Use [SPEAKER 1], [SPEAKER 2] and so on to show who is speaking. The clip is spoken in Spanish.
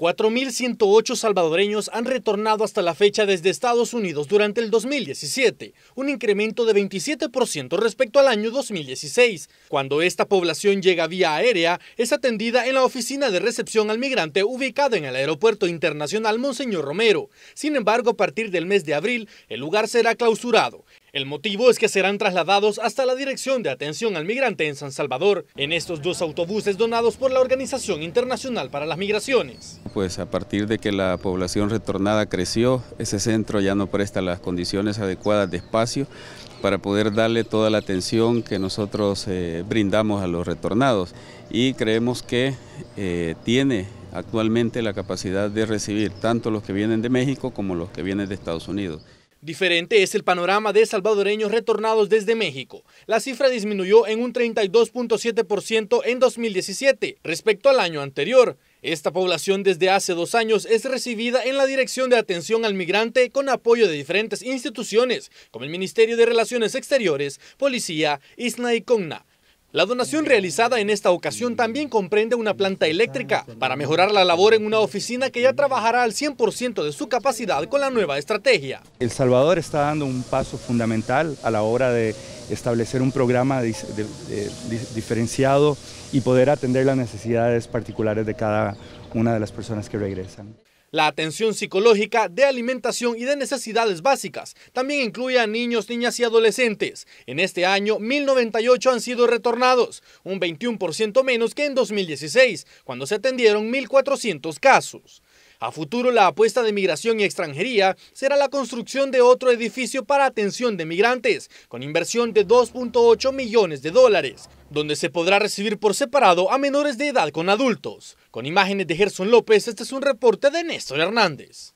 [SPEAKER 1] 4.108 salvadoreños han retornado hasta la fecha desde Estados Unidos durante el 2017, un incremento de 27% respecto al año 2016, cuando esta población llega vía aérea, es atendida en la oficina de recepción al migrante ubicada en el Aeropuerto Internacional Monseñor Romero. Sin embargo, a partir del mes de abril, el lugar será clausurado el motivo es que serán trasladados hasta la Dirección de Atención al Migrante en San Salvador, en estos dos autobuses donados por la Organización Internacional para las Migraciones.
[SPEAKER 2] Pues a partir de que la población retornada creció, ese centro ya no presta las condiciones adecuadas de espacio para poder darle toda la atención que nosotros eh, brindamos a los retornados y creemos que eh, tiene actualmente la capacidad de recibir tanto los que vienen de México como los que vienen de Estados Unidos.
[SPEAKER 1] Diferente es el panorama de salvadoreños retornados desde México. La cifra disminuyó en un 32.7% en 2017 respecto al año anterior. Esta población desde hace dos años es recibida en la Dirección de Atención al Migrante con apoyo de diferentes instituciones como el Ministerio de Relaciones Exteriores, Policía, ISNA y CONNA. La donación realizada en esta ocasión también comprende una planta eléctrica para mejorar la labor en una oficina que ya trabajará al 100% de su capacidad con la nueva estrategia.
[SPEAKER 3] El Salvador está dando un paso fundamental a la hora de establecer un programa diferenciado y poder atender las necesidades particulares de cada una de las personas que regresan.
[SPEAKER 1] La atención psicológica de alimentación y de necesidades básicas también incluye a niños, niñas y adolescentes. En este año, 1.098 han sido retornados, un 21% menos que en 2016, cuando se atendieron 1.400 casos. A futuro, la apuesta de migración y extranjería será la construcción de otro edificio para atención de migrantes, con inversión de 2.8 millones de dólares, donde se podrá recibir por separado a menores de edad con adultos. Con imágenes de Gerson López, este es un reporte de Néstor Hernández.